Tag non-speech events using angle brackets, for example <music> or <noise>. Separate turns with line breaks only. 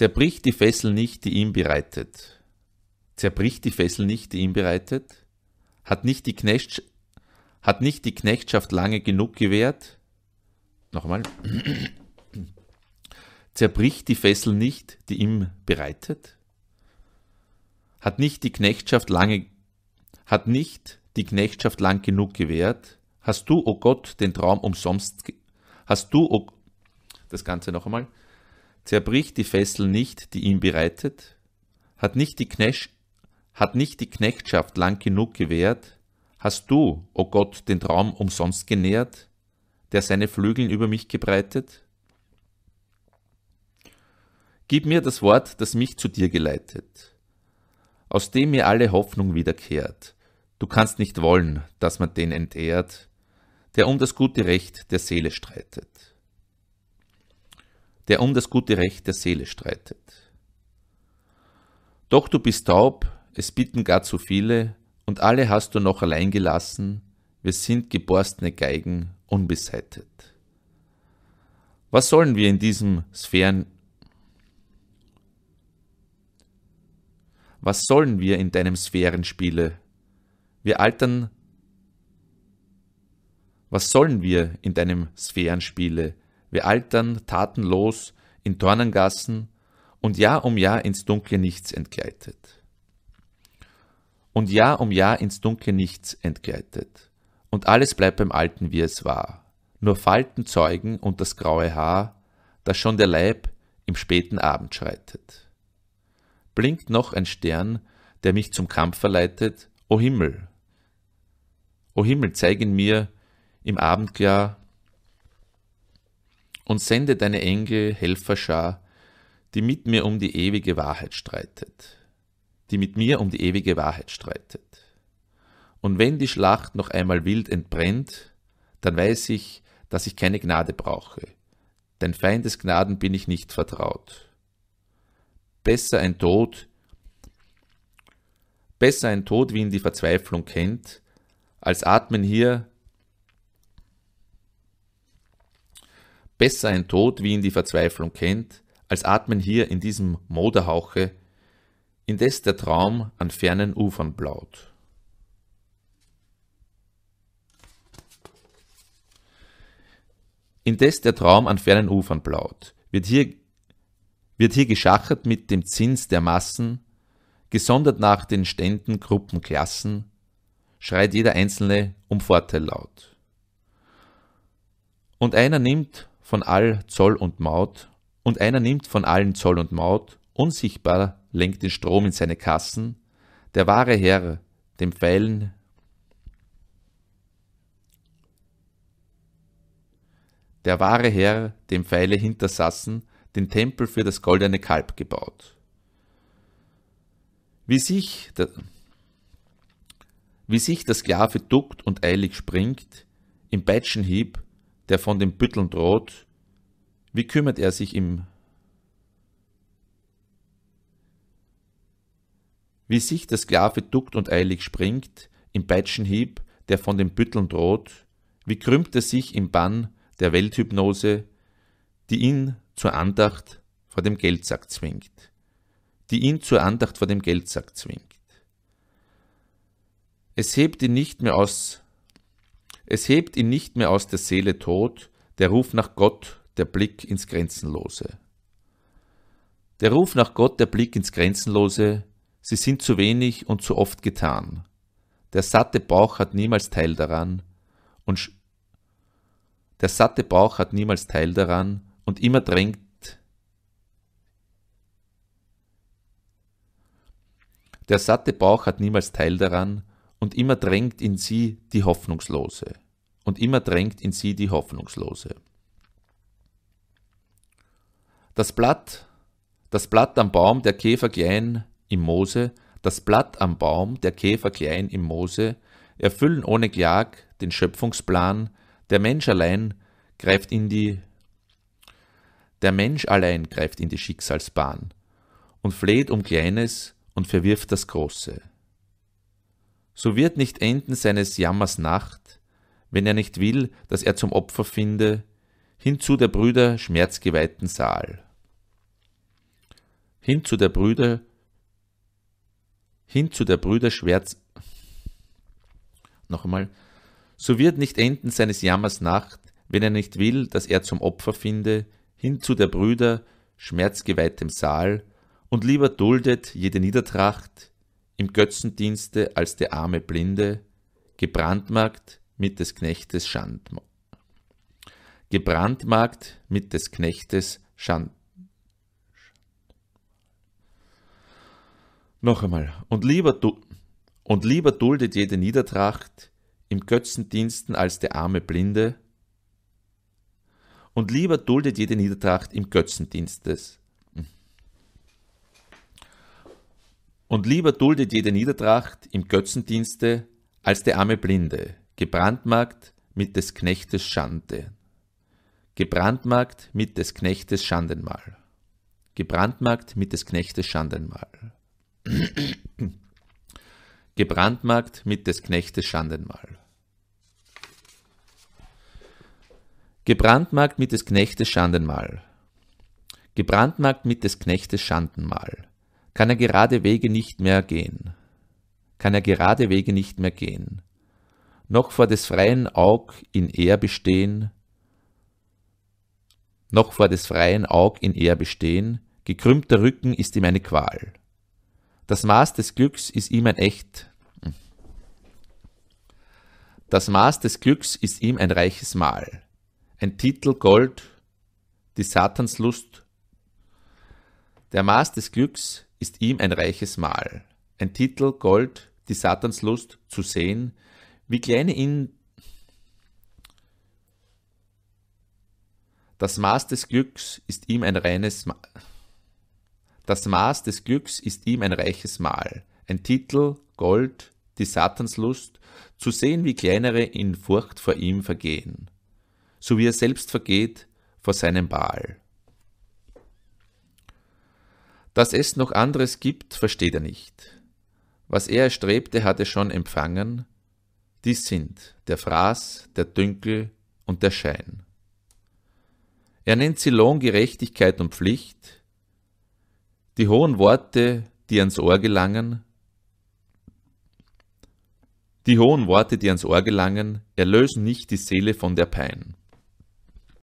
Zerbricht die Fessel nicht, die ihm bereitet. Zerbricht die Fessel nicht, die ihm bereitet? Hat nicht die, Knecht, hat nicht die Knechtschaft lange genug gewährt? Nochmal. Zerbricht die Fessel nicht, die ihm bereitet? Hat nicht die Knechtschaft lange, hat nicht die Knechtschaft lang genug gewährt? Hast du, o oh Gott, den Traum umsonst, hast du, o, oh, das Ganze noch einmal, zerbricht die Fessel nicht, die ihn bereitet? Hat nicht die, Knesch, hat nicht die Knechtschaft lang genug gewährt? Hast du, o oh Gott, den Traum umsonst genährt, der seine Flügeln über mich gebreitet? Gib mir das Wort, das mich zu dir geleitet, aus dem mir alle Hoffnung wiederkehrt. Du kannst nicht wollen, dass man den entehrt, der um das gute Recht der Seele streitet der um das gute Recht der Seele streitet. Doch du bist taub, es bitten gar zu viele, und alle hast du noch allein gelassen, wir sind geborstene Geigen, unbeseitet. Was sollen wir in diesem Sphären Was sollen wir in deinem Sphärenspiele? Wir altern Was sollen wir in deinem Sphärenspiele? Wir altern tatenlos in Dornengassen und Jahr um Jahr ins dunkle Nichts entgleitet. Und Jahr um Jahr ins dunkle Nichts entgleitet. Und alles bleibt beim Alten, wie es war. Nur Falten zeugen und das graue Haar, das schon der Leib im späten Abend schreitet. Blinkt noch ein Stern, der mich zum Kampf verleitet, o Himmel. O Himmel, zeig ihn mir im Abendklar und sende deine Engel, Helferschar, die mit mir um die ewige Wahrheit streitet, die mit mir um die ewige Wahrheit streitet. Und wenn die Schlacht noch einmal wild entbrennt, dann weiß ich, dass ich keine Gnade brauche, denn Feindes Gnaden bin ich nicht vertraut. Besser ein Tod, besser ein Tod, wie ihn die Verzweiflung kennt, als atmen hier Besser ein Tod, wie ihn die Verzweiflung kennt, als atmen hier in diesem Moderhauche, indes der Traum an fernen Ufern blaut. Indes der Traum an fernen Ufern blaut, wird hier, wird hier geschachert mit dem Zins der Massen, gesondert nach den Ständen, Gruppen, Klassen, schreit jeder Einzelne um Vorteil laut. Und einer nimmt von all Zoll und Maut, und einer nimmt von allen Zoll und Maut, unsichtbar lenkt den Strom in seine Kassen, der wahre Herr, dem Pfeilen, der wahre Herr, dem Pfeile hintersassen, den Tempel für das goldene Kalb gebaut. Wie sich, der, wie sich der Sklave duckt und eilig springt, im Peitschenhieb der von den Bütteln droht, wie kümmert er sich im Wie sich der Sklave duckt und eilig springt, im Peitschenhieb, der von den Bütteln droht, wie krümmt er sich im Bann der Welthypnose, die ihn zur Andacht vor dem Geldsack zwingt, die ihn zur Andacht vor dem Geldsack zwingt. Es hebt ihn nicht mehr aus es hebt ihn nicht mehr aus der Seele tot, der Ruf nach Gott, der Blick ins Grenzenlose. Der Ruf nach Gott, der Blick ins Grenzenlose, sie sind zu wenig und zu oft getan. Der satte Bauch hat niemals Teil daran und der satte Bauch hat niemals Teil daran und immer drängt Der satte Bauch hat niemals Teil daran und immer drängt in sie die Hoffnungslose. Und immer drängt in sie die Hoffnungslose. Das Blatt, das Blatt am Baum, der Käfer klein im Moose, das Blatt am Baum, der Käfer klein im Mose, erfüllen ohne Klag den Schöpfungsplan, der Mensch allein greift in die der Mensch allein greift in die Schicksalsbahn und fleht um Kleines und verwirft das Große. So wird nicht enden seines Jammers Nacht, wenn er nicht will, dass er zum Opfer finde, hinzu der Brüder schmerzgeweihten Saal. Hin zu der Brüder, hin zu der Brüder Schmerz, noch einmal, so wird nicht enden seines Jammers Nacht, wenn er nicht will, dass er zum Opfer finde, hin zu der Brüder schmerzgeweihtem Saal, und lieber duldet jede Niedertracht, im Götzendienste als der arme Blinde, gebrandmarkt mit des Knechtes Schand. Gebrandmarkt mit des Knechtes Schand. Noch einmal. Und lieber, du, und lieber duldet jede Niedertracht im Götzendiensten als der arme Blinde. Und lieber duldet jede Niedertracht im Götzendienstes Und lieber duldet jede Niedertracht im Götzendienste, als der arme Blinde, gebrandmarkt mit des Knechtes Schande. Gebrandmarkt mit des Knechtes Schandenmal. Gebrandmarkt mit des Knechtes Schandenmal. <clears throat> Gebrandmarkt mit des Knechtes Schandenmal. Gebrandmarkt mit des Knechtes Schandenmal. Gebrandmarkt mit des Knechtes Schandenmal kann er gerade Wege nicht mehr gehen, kann er gerade Wege nicht mehr gehen, noch vor des freien Aug in er bestehen, noch vor des freien Aug in er bestehen, gekrümmter Rücken ist ihm eine Qual. Das Maß des Glücks ist ihm ein echt, das Maß des Glücks ist ihm ein reiches Mahl. Ein Titel Gold, die Satanslust. Der Maß des Glücks ist ihm ein reiches Mahl. Ein Titel, Gold, die Satanslust zu sehen, wie kleine in Das Maß des Glücks ist ihm ein reines Mahl. Das Maß des Glücks ist ihm ein reiches Mahl. Ein Titel, Gold, die Satanslust, zu sehen, wie kleinere in Furcht vor ihm vergehen, so wie er selbst vergeht vor seinem Baal. Dass es noch anderes gibt, versteht er nicht. Was er erstrebte, hat er schon empfangen. Dies sind der Fraß, der Dünkel und der Schein. Er nennt sie Lohn, Gerechtigkeit und Pflicht, die hohen Worte, die ans Ohr gelangen, die hohen Worte, die ans Ohr gelangen, erlösen nicht die Seele von der Pein.